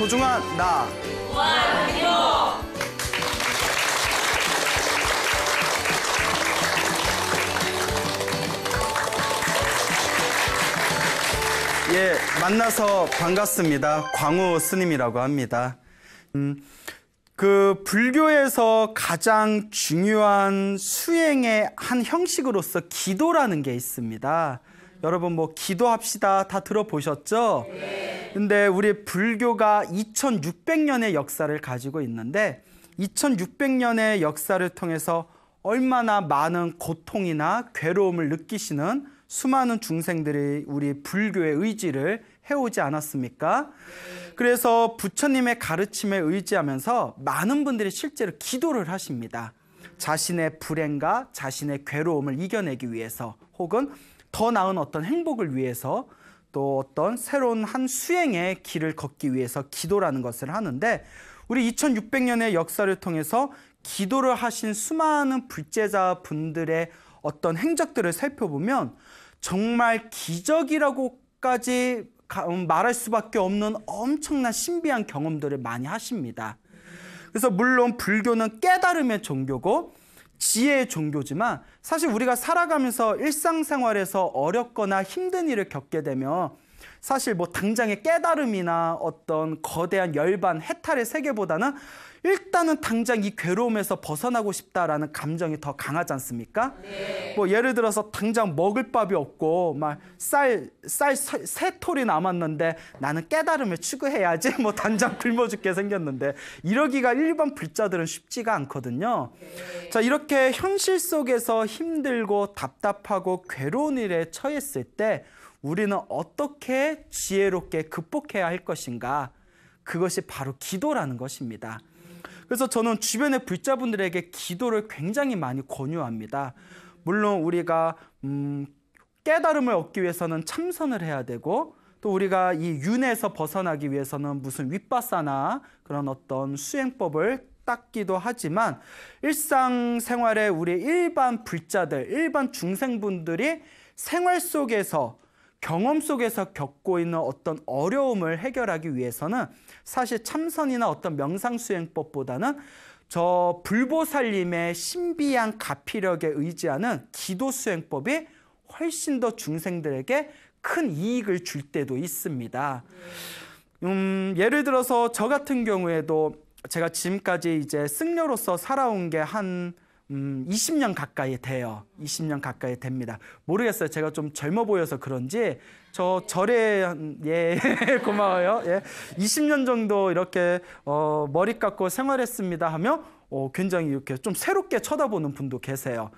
소중한 나. 완료. 예, 만나서 반갑습니다. 광우 스님이라고 합니다. 음, 그 불교에서 가장 중요한 수행의 한 형식으로서 기도라는 게 있습니다. 여러분 뭐 기도합시다 다 들어보셨죠? 네. 근데 우리 불교가 2600년의 역사를 가지고 있는데 2600년의 역사를 통해서 얼마나 많은 고통이나 괴로움을 느끼시는 수많은 중생들이 우리 불교의 의지를 해오지 않았습니까? 네. 그래서 부처님의 가르침에 의지하면서 많은 분들이 실제로 기도를 하십니다. 자신의 불행과 자신의 괴로움을 이겨내기 위해서 혹은 더 나은 어떤 행복을 위해서 또 어떤 새로운 한 수행의 길을 걷기 위해서 기도라는 것을 하는데 우리 2600년의 역사를 통해서 기도를 하신 수많은 불제자 분들의 어떤 행적들을 살펴보면 정말 기적이라고까지 음, 말할 수밖에 없는 엄청난 신비한 경험들을 많이 하십니다. 그래서 물론 불교는 깨달음의 종교고 지혜의 종교지만 사실 우리가 살아가면서 일상생활에서 어렵거나 힘든 일을 겪게 되면 사실 뭐 당장의 깨달음이나 어떤 거대한 열반, 해탈의 세계보다는 일단은 당장 이 괴로움에서 벗어나고 싶다라는 감정이 더 강하지 않습니까? 네. 뭐 예를 들어서 당장 먹을 밥이 없고 막 쌀쌀세 톨이 남았는데 나는 깨달음을 추구해야지 뭐 당장 굶어 죽게 생겼는데 이러기가 일반 불자들은 쉽지가 않거든요. 네. 자 이렇게 현실 속에서 힘들고 답답하고 괴로운 일에 처했을 때 우리는 어떻게 지혜롭게 극복해야 할 것인가? 그것이 바로 기도라는 것입니다. 그래서 저는 주변의 불자분들에게 기도를 굉장히 많이 권유합니다. 물론 우리가 음, 깨달음을 얻기 위해서는 참선을 해야 되고 또 우리가 이윤에서 벗어나기 위해서는 무슨 윗바사나 그런 어떤 수행법을 닦기도 하지만 일상생활에 우리 일반 불자들, 일반 중생분들이 생활 속에서 경험 속에서 겪고 있는 어떤 어려움을 해결하기 위해서는 사실 참선이나 어떤 명상수행법보다는 저 불보살님의 신비한 가피력에 의지하는 기도수행법이 훨씬 더 중생들에게 큰 이익을 줄 때도 있습니다. 음, 예를 들어서 저 같은 경우에도 제가 지금까지 이제 승려로서 살아온 게한 음, 20년 가까이 돼요. 20년 가까이 됩니다. 모르겠어요. 제가 좀 젊어 보여서 그런지 저 절에 예 고마워요. 예. 20년 정도 이렇게 어, 머리 깎고 생활했습니다 하며 어, 굉장히 이렇게 좀 새롭게 쳐다보는 분도 계세요.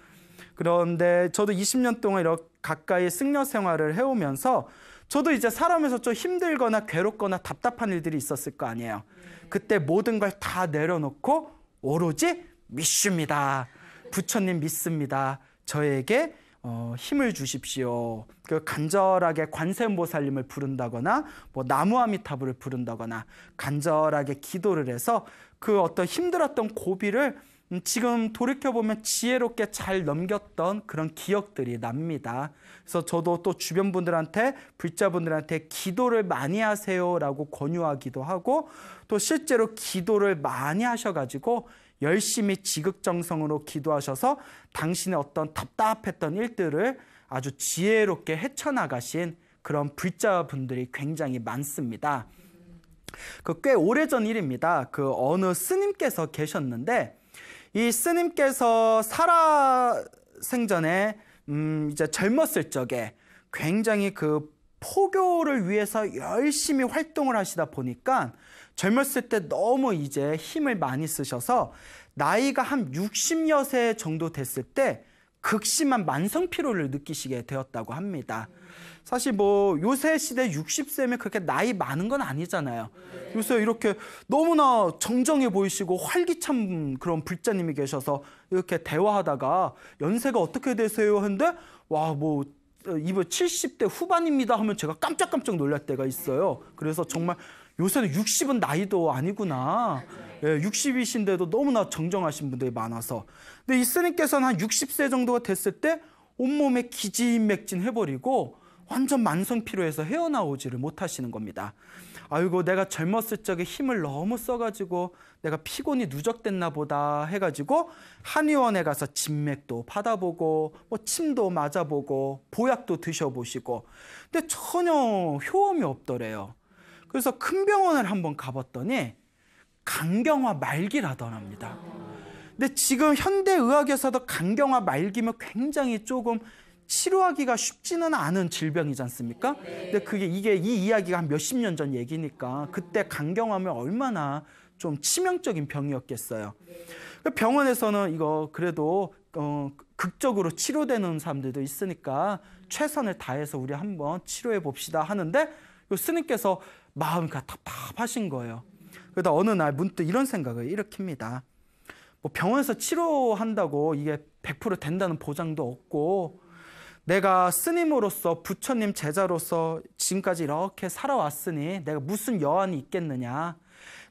그런데 저도 20년 동안 이렇게 가까이 승려 생활을 해오면서 저도 이제 사람에서 좀 힘들거나 괴롭거나 답답한 일들이 있었을 거 아니에요. 그때 모든 걸 다 내려놓고 오로지 믿습니다. 부처님 믿습니다. 저에게 어, 힘을 주십시오. 그 간절하게 관세음보살님을 부른다거나 뭐 나무아미타불을 부른다거나 간절하게 기도를 해서 그 어떤 힘들었던 고비를 지금 돌이켜보면 지혜롭게 잘 넘겼던 그런 기억들이 납니다. 그래서 저도 또 주변 분들한테, 불자분들한테 기도를 많이 하세요라고 권유하기도 하고 또 실제로 기도를 많이 하셔가지고 열심히 지극정성으로 기도하셔서 당신의 어떤 답답했던 일들을 아주 지혜롭게 헤쳐나가신 그런 불자분들이 굉장히 많습니다. 그 꽤 오래전 일입니다. 그 어느 스님께서 계셨는데 이 스님께서 살아 생전에 음 이제 젊었을 적에 굉장히 그 포교를 위해서 열심히 활동을 하시다 보니까 젊었을 때 너무 이제 힘을 많이 쓰셔서 나이가 한 60여세 정도 됐을 때 극심한 만성 피로를 느끼시게 되었다고 합니다. 사실 뭐 요새 시대 60세면 그렇게 나이 많은 건 아니잖아요. 요새 이렇게 너무나 정정해 보이시고 활기찬 그런 불자님이 계셔서 이렇게 대화하다가 연세가 어떻게 되세요? 했는데 와뭐 어, 이번 70대 후반입니다 하면 제가 깜짝깜짝 놀랄 때가 있어요. 그래서 정말 요새는 60은 나이도 아니구나. 60이신데도 예, 너무나 정정하신 분들이 많아서. 근데 이 스님께서는 한 60세 정도가 됐을 때 온몸에 기진맥진 해버리고 완전 만성피로에서 헤어나오지를 못하시는 겁니다. 아이고 내가 젊었을 적에 힘을 너무 써가지고 내가 피곤이 누적됐나 보다 해가지고 한의원에 가서 진맥도 받아보고 뭐 침도 맞아보고 보약도 드셔보시고 근데 전혀 효험이 없더래요. 그래서 큰 병원을 한번 가봤더니 간경화 말기라더랍니다. 근데 지금 현대 의학에서도 간경화 말기면 굉장히 조금 치료하기가 쉽지는 않은 질병이지 않습니까? 근데 그게 이게 이 이야기가 한 몇십 년 전 얘기니까 그때 간경화면 얼마나 좀 치명적인 병이었겠어요. 그 병원에서는 이거 그래도 어, 극적으로 치료되는 사람들도 있으니까 최선을 다해서 우리 한번 치료해 봅시다 하는데 요 스님께서 마음과 답답하신 거예요. 그러다 어느 날 문득 이런 생각을 일으킵니다. 뭐 병원에서 치료한다고 이게 100% 된다는 보장도 없고 내가 스님으로서 부처님 제자로서 지금까지 이렇게 살아왔으니 내가 무슨 여한이 있겠느냐.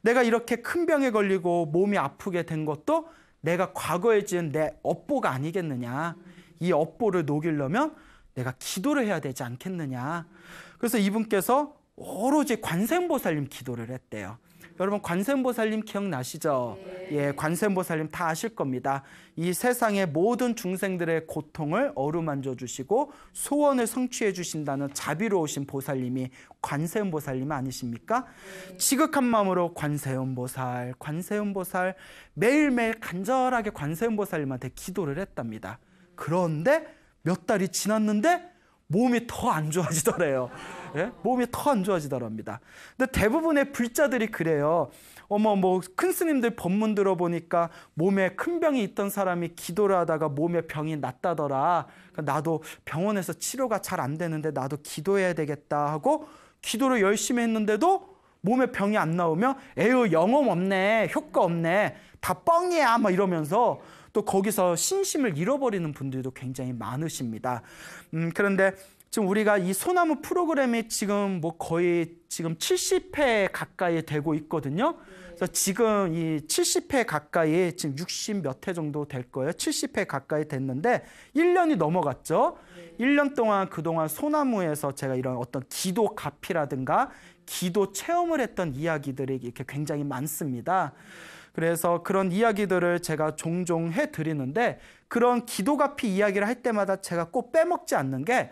내가 이렇게 큰 병에 걸리고 몸이 아프게 된 것도 내가 과거에 지은 내 업보가 아니겠느냐. 이 업보를 녹이려면 내가 기도를 해야 되지 않겠느냐. 그래서 이분께서 오로지 관세음보살님 기도를 했대요. 여러분 관세음보살님 기억나시죠? 네. 예, 관세음보살님 다 아실 겁니다. 이 세상의 모든 중생들의 고통을 어루만져 주시고 소원을 성취해 주신다는 자비로우신 보살님이 관세음보살님 아니십니까? 네. 지극한 마음으로 관세음보살, 관세음보살 매일매일 간절하게 관세음보살님한테 기도를 했답니다. 그런데 몇 달이 지났는데 몸이 더 안 좋아지더래요. 예? 몸이 더 안 좋아지더랍니다. 근데 대부분의 불자들이 그래요. 어머 뭐 큰 스님들 법문 들어보니까 몸에 큰 병이 있던 사람이 기도를 하다가 몸에 병이 났다더라. 그러니까 나도 병원에서 치료가 잘 안 되는데 나도 기도해야 되겠다 하고 기도를 열심히 했는데도 몸에 병이 안 나오면 에휴 영험 없네 효과 없네 다 뻥이야 막 이러면서 또 거기서 신심을 잃어버리는 분들도 굉장히 많으십니다. 음, 그런데 지금 우리가 이 소나무 프로그램이 지금 뭐 거의 지금 70회 가까이 되고 있거든요. 그래서 지금 이 70회 가까이 지금 60 몇 회 정도 될 거예요. 70회 가까이 됐는데 1년이 넘어갔죠. 1년 동안 그동안 소나무에서 제가 이런 어떤 기도 가피라든가 기도 체험을 했던 이야기들이 이렇게 굉장히 많습니다. 그래서 그런 이야기들을 제가 종종 해 드리는데 그런 기도가피 이야기를 할 때마다 제가 꼭 빼먹지 않는 게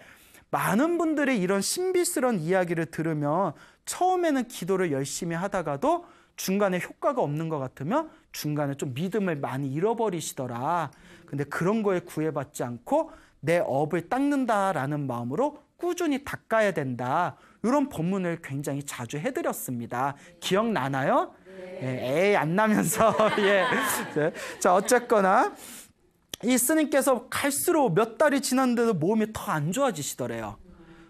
많은 분들이 이런 신비스러운 이야기를 들으면 처음에는 기도를 열심히 하다가도 중간에 효과가 없는 것 같으면 중간에 좀 믿음을 많이 잃어버리시더라. 근데 그런 거에 구애받지 않고 내 업을 닦는다라는 마음으로 꾸준히 닦아야 된다. 이런 법문을 굉장히 자주 해드렸습니다. 기억나나요? 예, 에이 안 나면서 예. 자 어쨌거나 이 스님께서 갈수록 몇 달이 지났는데도 몸이 더 안 좋아지시더래요.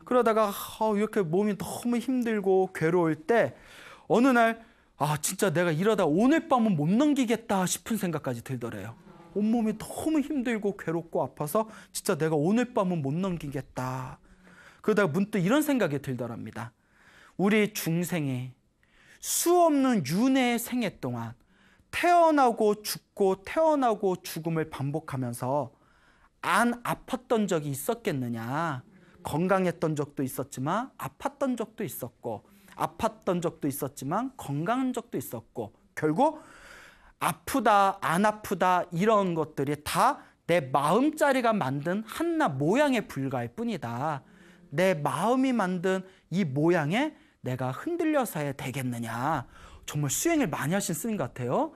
그러다가 어, 이렇게 몸이 너무 힘들고 괴로울 때 어느 날 아 진짜 내가 이러다 오늘 밤은 못 넘기겠다 싶은 생각까지 들더래요. 온몸이 너무 힘들고 괴롭고 아파서 진짜 내가 오늘 밤은 못 넘기겠다. 그러다가 문득 이런 생각이 들더랍니다. 우리 중생이 수없는 윤회의 생애 동안 태어나고 죽고 태어나고 죽음을 반복하면서 안 아팠던 적이 있었겠느냐. 건강했던 적도 있었지만 아팠던 적도 있었고 아팠던 적도 있었지만 건강한 적도 있었고 결국 아프다 안 아프다 이런 것들이 다 내 마음자리가 만든 한나 모양에 불과할 뿐이다. 내 마음이 만든 이 모양에 내가 흔들려서야 되겠느냐. 정말 수행을 많이 하신 스님 같아요.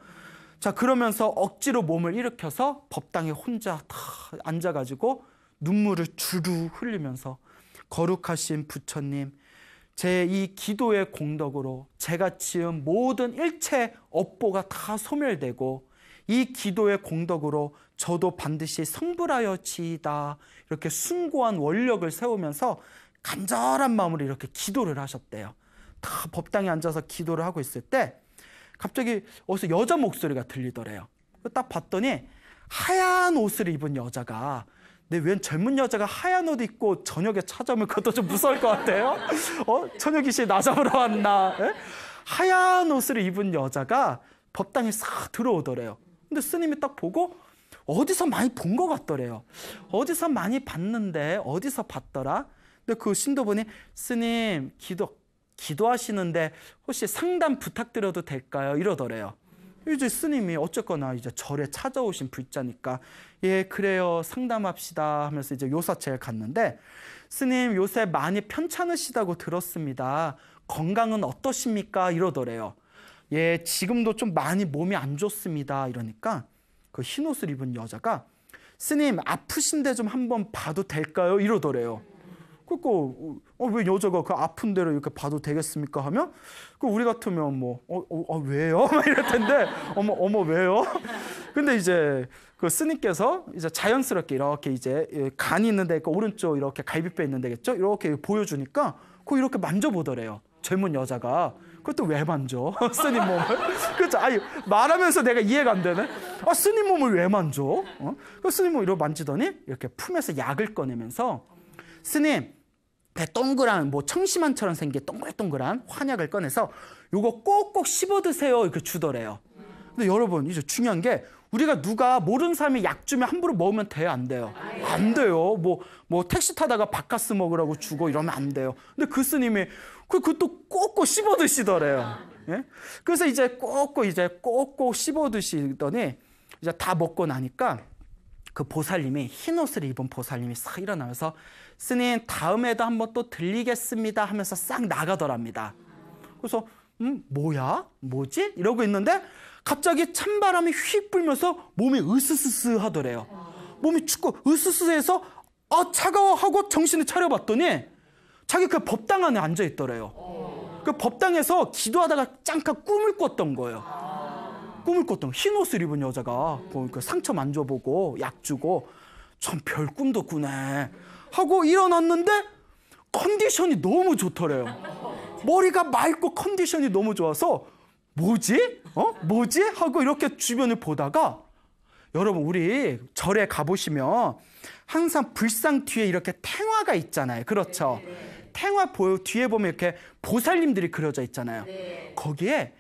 자, 그러면서 억지로 몸을 일으켜서 법당에 혼자 다 앉아가지고 눈물을 주르 흘리면서 거룩하신 부처님, 제 이 기도의 공덕으로 제가 지은 모든 일체 업보가 다 소멸되고 이 기도의 공덕으로 저도 반드시 성불하여 지이다. 이렇게 숭고한 원력을 세우면서 간절한 마음으로 이렇게 기도를 하셨대요. 다 법당에 앉아서 기도를 하고 있을 때 갑자기 어디서 여자 목소리가 들리더래요. 딱 봤더니 하얀 옷을 입은 여자가 근데 웬 젊은 여자가 하얀 옷 입고 저녁에 찾아오면 그것도 좀 무서울 것 같아요. 어? 천혁이 씨나 잡으러 왔나? 에? 예? 하얀 옷을 입은 여자가 법당에 싹 들어오더래요. 근데 스님이 딱 보고 어디서 많이 본 것 같더래요. 어디서 많이 봤는데 어디서 봤더라? 근데 그 신도분이 스님 기도 기도하시는데 혹시 상담 부탁드려도 될까요? 이러더래요. 이제 스님이 어쨌거나 이제 절에 찾아오신 불자니까 예 그래요 상담합시다 하면서 이제 요사체에 갔는데 스님 요새 많이 편찮으시다고 들었습니다 건강은 어떠십니까 이러더래요 예 지금도 좀 많이 몸이 안 좋습니다 이러니까 그 흰옷을 입은 여자가 스님 아프신데 좀 한번 봐도 될까요 이러더래요 그니까 어, 왜 여자가 그 아픈 데를 이렇게 봐도 되겠습니까 하면 그 우리 같으면 뭐 어, 어, 어 왜요? 막 이럴 텐데 어머 어머 왜요? 근데 이제 그 스님께서 이제 자연스럽게 이렇게 이제 간이 있는데 그 오른쪽 이렇게 갈비뼈 있는 데겠죠? 이렇게 보여주니까 그 이렇게 만져보더래요. 젊은 여자가 그것도 왜 만져? 스님 몸을 그렇죠? 아니 말하면서 내가 이해가 안 되네. 아 스님 몸을 왜 만져? 어? 그 스님 몸 이렇게 만지더니 이렇게 품에서 약을 꺼내면서 스님, 그 동그란 뭐 청심환처럼 생긴 동글동글한 환약을 꺼내서 요거 꼭꼭 씹어 드세요 이렇게 주더래요. 근데 여러분 이제 중요한 게 우리가 누가 모르는 사람이 약 주면 함부로 먹으면 돼요 안 돼요 안 돼요 뭐뭐 뭐 택시 타다가 바카스 먹으라고 주고 이러면 안 돼요 근데 그 스님이 그 그것도 꼭꼭 씹어 드시더래요 예? 그래서 이제 꼭꼭 이제 꼭꼭 씹어 드시더니 이제 다 먹고 나니까 그 보살님이 흰 옷을 입은 보살님이 싹 일어나면서 스님 다음에도 한 번 또 들리겠습니다 하면서 싹 나가더랍니다. 그래서 음 뭐야 뭐지 이러고 있는데 갑자기 찬바람이 휙 불면서 몸이 으스스스 하더래요. 몸이 춥고 으스스해서 아 어, 차가워 하고 정신을 차려봤더니 자기 그 법당 안에 앉아 있더래요. 그 법당에서 기도하다가 잠깐 꿈을 꿨던 거예요. 꿈을 꿨던 흰 옷을 입은 여자가 그 상처 만져보고 약 주고 참별 꿈도 꾸네 하고 일어났는데 컨디션이 너무 좋더래요. 머리가 맑고 컨디션이 너무 좋아서 뭐지? 어? 뭐지? 하고 이렇게 주변을 보다가 여러분 우리 절에 가보시면 항상 불상 뒤에 이렇게 탱화가 있잖아요. 그렇죠? 네. 탱화 뒤에 보면 이렇게 보살님들이 그려져 있잖아요. 네. 거기에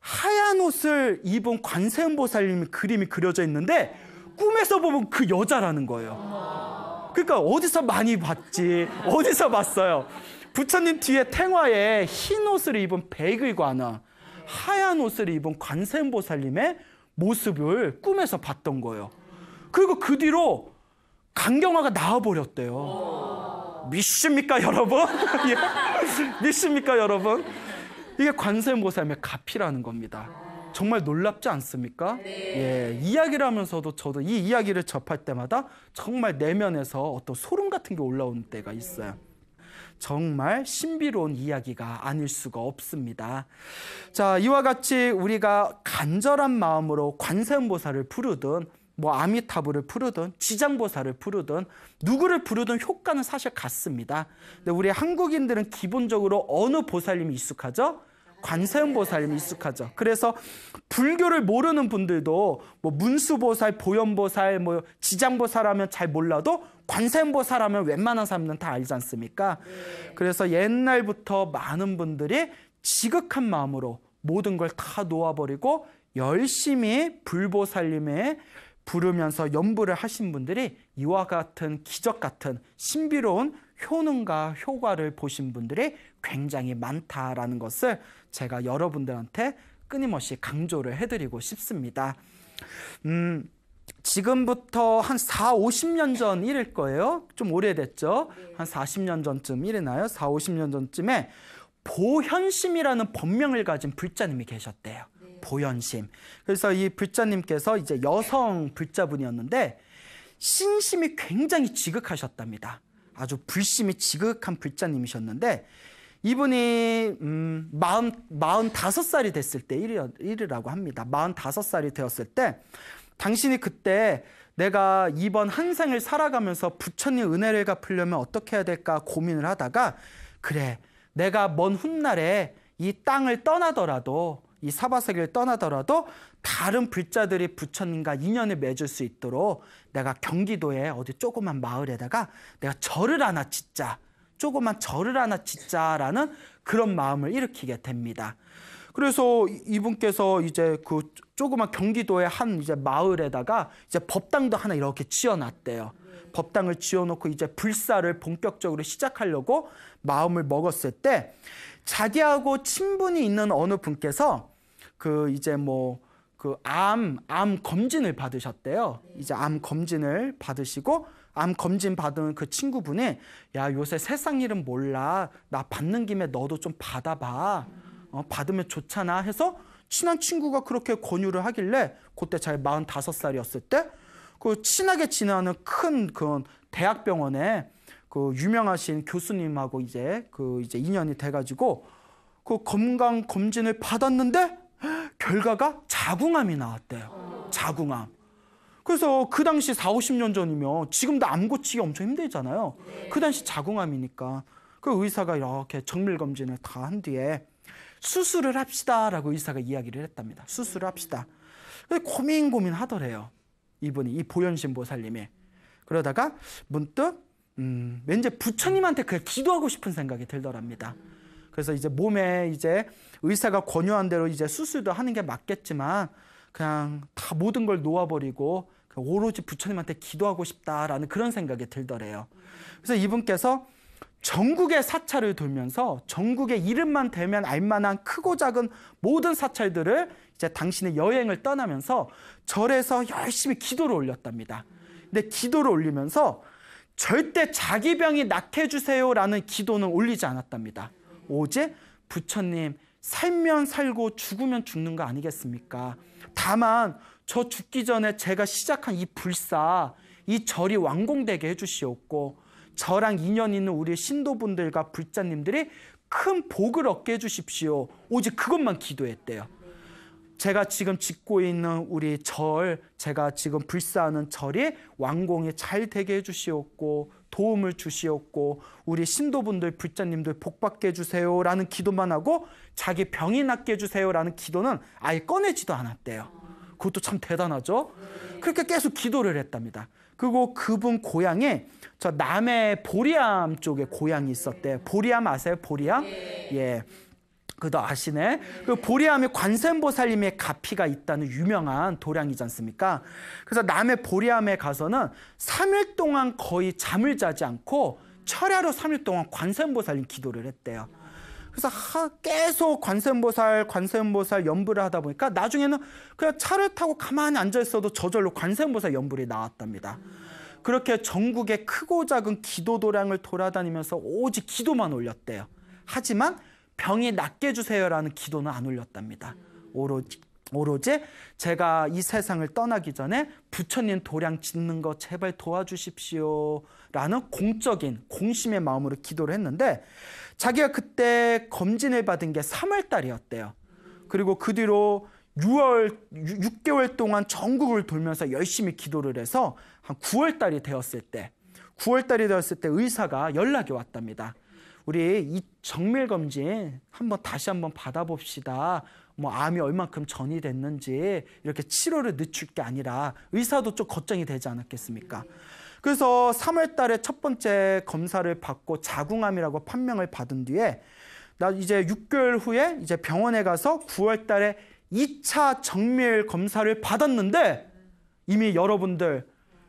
하얀 옷을 입은 관세음보살님 그림이 그려져 있는데 꿈에서 보면 그 여자라는 거예요. 그러니까 어디서 많이 봤지? 어디서 봤어요? 부처님 뒤에 탱화에 흰 옷을 입은 백의관아, 하얀 옷을 입은 관세음보살님의 모습을 꿈에서 봤던 거예요. 그리고 그 뒤로 강경화가 나와버렸대요. 믿습니까, 여러분? 예. 믿습니까, 여러분? 이게 관세음보살의 가피라는 겁니다. 정말 놀랍지 않습니까? 네. 예, 이야기를 하면서도 저도 이 이야기를 접할 때마다 정말 내면에서 어떤 소름 같은 게 올라오는 때가 있어요. 정말 신비로운 이야기가 아닐 수가 없습니다. 자, 이와 같이 우리가 간절한 마음으로 관세음보살을 부르든 뭐 아미타불을 부르든 지장보살을 부르든 누구를 부르든 효과는 사실 같습니다. 근데 우리 한국인들은 기본적으로 어느 보살님이 익숙하죠? 관세음보살님 익숙하죠. 그래서 불교를 모르는 분들도 뭐 문수보살, 보현보살, 뭐 지장보살하면 잘 몰라도 관세음보살하면 웬만한 사람은 다 알지 않습니까? 네. 그래서 옛날부터 많은 분들이 지극한 마음으로 모든 걸 다 놓아버리고 열심히 불보살님의 부르면서 연부를 하신 분들이 이와 같은 기적 같은 신비로운 효능과 효과를 보신 분들이 굉장히 많다라는 것을 제가 여러분들한테 끊임없이 강조를 해드리고 싶습니다. 음, 지금부터 한 4, 50년 전 일일 거예요. 좀 오래됐죠? 한 40년 전쯤 일이나요? 4, 50년 전쯤에 보현심이라는 본명을 가진 불자님이 계셨대요. 보현심. 그래서 이 불자님께서 이제 여성 불자분이었는데 신심이 굉장히 지극하셨답니다. 아주 불심이 지극한 불자님이셨는데 이분이 음, 마흔, 45살이 됐을 때 일이라고 합니다. 45살이 되었을 때 당신이 그때 내가 이번 한 생을 살아가면서 부처님 은혜를 갚으려면 어떻게 해야 될까 고민을 하다가 그래 내가 먼 훗날에 이 땅을 떠나더라도 이 사바세계를 떠나더라도 다른 불자들이 부처님과 인연을 맺을 수 있도록 내가 경기도에 어디 조그만 마을에다가 내가 절을 하나 짓자 조그만 절을 하나 짓자라는 그런 마음을 일으키게 됩니다. 그래서 이분께서 이제 그 조그만 경기도의 한 이제 마을에다가 이제 법당도 하나 이렇게 지어놨대요. 법당을 지어놓고 이제 불사를 본격적으로 시작하려고 마음을 먹었을 때 자기하고 친분이 있는 어느 분께서 그 이제 뭐 그 암 암 검진을 받으셨대요. 이제 암 검진을 받으시고 암 검진 받은 그 친구분이 야 요새 세상 일은 몰라 나 받는 김에 너도 좀 받아봐 어, 받으면 좋잖아 해서 친한 친구가 그렇게 권유를 하길래 그때 자잘 45살이었을 때 그 친하게 지내는 큰 그 대학병원에 그 유명하신 교수님하고 이제 그 이제 인연이 돼가지고 그 건강 검진을 받았는데 결과가 자궁암이 나왔대요. 자궁암. 그래서 그 당시 4, 50년 전이면 지금도 암 고치기 엄청 힘들잖아요. 네. 그 당시 자궁암이니까. 그 의사가 이렇게 정밀 검진을 다 한 뒤에 수술을 합시다라고 의사가 이야기를 했답니다. 수술을 합시다. 고민 고민 하더래요. 이분이 이 보현신 보살님이 그러다가 문득 음, 왠지 부처님한테 그 기도하고 싶은 생각이 들더랍니다. 그래서 이제 몸에 이제 의사가 권유한 대로 이제 수술도 하는 게 맞겠지만 그냥 다 모든 걸 놓아버리고 오로지 부처님한테 기도하고 싶다라는 그런 생각이 들더래요. 그래서 이분께서 전국의 사찰을 돌면서 전국의 이름만 대면 알만한 크고 작은 모든 사찰들을 이제 당신의 여행을 떠나면서 절에서 열심히 기도를 올렸답니다. 근데 기도를 올리면서 절대 자기 병이 낫게 주세요라는 기도는 올리지 않았답니다. 오직 부처님 살면 살고 죽으면 죽는 거 아니겠습니까? 다만 저 죽기 전에 제가 시작한 이 불사, 이 절이 완공되게 해주시옵고, 저랑 인연 있는 우리 신도분들과 불자님들이 큰 복을 얻게 해주십시오. 오직 그것만 기도했대요. 제가 지금 짓고 있는 우리 절, 제가 지금 불사하는 절이 완공이 잘 되게 해주시옵고, 도움을 주시옵고, 우리 신도분들, 불자님들 복받게 해주세요라는 기도만 하고, 자기 병이 낫게 해주세요라는 기도는 아예 꺼내지도 않았대요. 그것도 참 대단하죠. 그렇게 계속 기도를 했답니다. 그리고 그분 고향에 저 남해 보리암 쪽에 고향이 있었대. 보리암 아세요? 보리암? 네. 예. 그도 아시네. 그 보리암에 관세음보살님의 가피가 있다는 유명한 도량이지 않습니까? 그래서 남해 보리암에 가서는 3일 동안 거의 잠을 자지 않고 철야로 3일 동안 관세음보살님 기도를 했대요. 그래서 계속 관세음보살, 관세음보살 연불을 하다 보니까 나중에는 그냥 차를 타고 가만히 앉아 있어도 저절로 관세음보살 연불이 나왔답니다. 그렇게 전국의 크고 작은 기도 도량을 돌아다니면서 오직 기도만 올렸대요. 하지만 병이 낫게 주세요라는 기도는 안 올렸답니다. 오로지 오로지 제가 이 세상을 떠나기 전에 부처님 도량 짓는 거 제발 도와주십시오. 라는 공적인 공심의 마음으로 기도를 했는데 자기가 그때 검진을 받은 게 3월 달이었대요. 그리고 그 뒤로 6월 6개월 동안 전국을 돌면서 열심히 기도를 해서 한 9월 달이 되었을 때 9월 달이 되었을 때 의사가 연락이 왔답니다. 우리 이 정밀 검진 한번 다시 한번 받아봅시다. 뭐 암이 얼만큼 전이 됐는지 이렇게 치료를 늦출 게 아니라 의사도 좀 걱정이 되지 않았겠습니까? 그래서 3월 달에 첫 번째 검사를 받고 자궁암이라고 판명을 받은 뒤에 나 이제 6개월 후에 이제 병원에 가서 9월 달에 2차 정밀 검사를 받았는데 이미 여러분들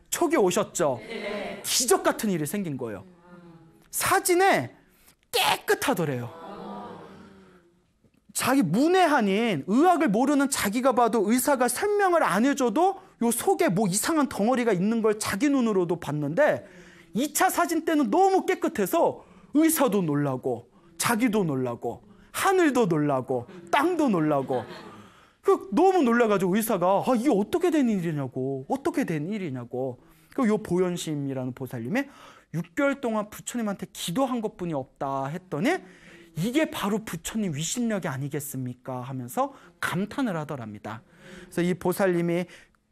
초기 오셨죠? 기적 같은 일이 생긴 거예요. 사진에 깨끗하더래요. 자기 문외한인 의학을 모르는 자기가 봐도 의사가 설명을 안 해줘도 요 속에 뭐 이상한 덩어리가 있는 걸 자기 눈으로도 봤는데 2차 사진 때는 너무 깨끗해서 의사도 놀라고 자기도 놀라고 하늘도 놀라고 땅도 놀라고 그 너무 놀라가지고 의사가 아 이게 어떻게 된 일이냐고 어떻게 된 일이냐고 그 요 보현심이라는 보살님의 6개월 동안 부처님한테 기도한 것뿐이 없다 했더니 이게 바로 부처님 위신력이 아니겠습니까 하면서 감탄을 하더랍니다. 그래서 이 보살님이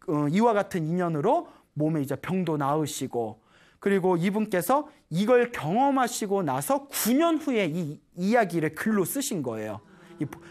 어, 이와 같은 인연으로 몸에 이제 병도 나으시고 그리고 이분께서 이걸 경험하시고 나서 9년 후에 이 이야기를 글로 쓰신 거예요.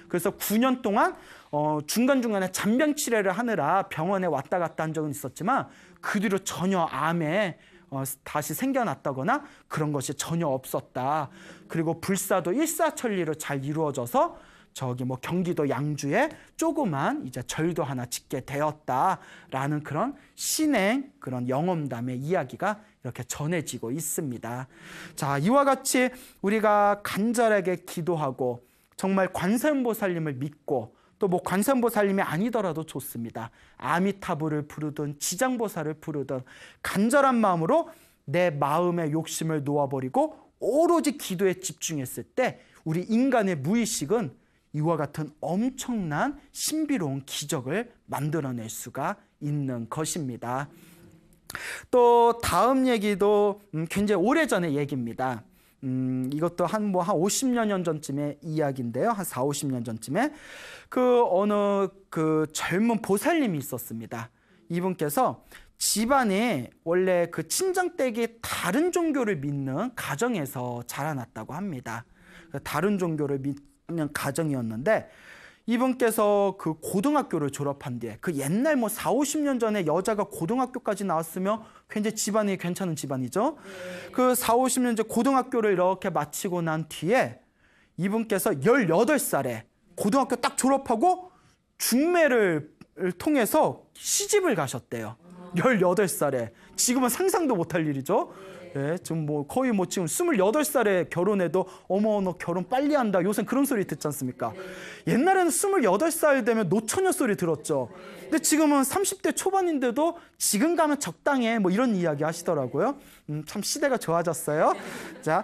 그래서 9년 동안 어, 중간중간에 잔병 치레를 하느라 병원에 왔다 갔다 한 적은 있었지만 그 뒤로 전혀 암에 어, 다시 생겨났다거나 그런 것이 전혀 없었다. 그리고 불사도 일사천리로 잘 이루어져서 저기 뭐 경기도 양주에 조그만 이제 절도 하나 짓게 되었다라는 그런 신행 그런 영험담의 이야기가 이렇게 전해지고 있습니다. 자, 이와 같이 우리가 간절하게 기도하고 정말 관세음보살님을 믿고 또 뭐 관세음보살님이 아니더라도 좋습니다. 아미타불을 부르든 지장보살을 부르든 간절한 마음으로 내 마음의 욕심을 놓아버리고 오로지 기도에 집중했을 때 우리 인간의 무의식은 이와 같은 엄청난 신비로운 기적을 만들어낼 수가 있는 것입니다. 또 다음 얘기도 음, 굉장히 오래전의 얘기입니다. 음, 이것도 한 뭐한 50년 뭐 년 전쯤의 이야기인데요. 한 4, 50년 전쯤에 그 어느 그 젊은 보살님이 있었습니다. 이분께서 집안에 원래 그 친정댁이 다른 종교를 믿는 가정에서 자라났다고 합니다. 다른 종교를 믿 학년 가정이었는데 이분께서 그 고등학교를 졸업한 뒤에 그 옛날 뭐 4, 50년 전에 여자가 고등학교까지 나왔으며 굉장히 집안이 괜찮은 집안이죠. 네. 그 4, 50년 전 고등학교를 이렇게 마치고 난 뒤에 이분께서 18살에 고등학교 딱 졸업하고 중매를 통해서 시집을 가셨대요. 18살에. 아. 지금은 상상도 못할 일이죠. 네. 예, 지금 뭐 거의 뭐 지금 28살에 결혼해도 어머 너 결혼 빨리 한다. 요새 그런 소리 듣지 않습니까? 옛날에는 28살 되면 노처녀 소리 들었죠. 근데 지금은 30대 초반인데도 지금 가면 적당해. 뭐 이런 이야기 하시더라고요. 음, 참 시대가 좋아졌어요. 자.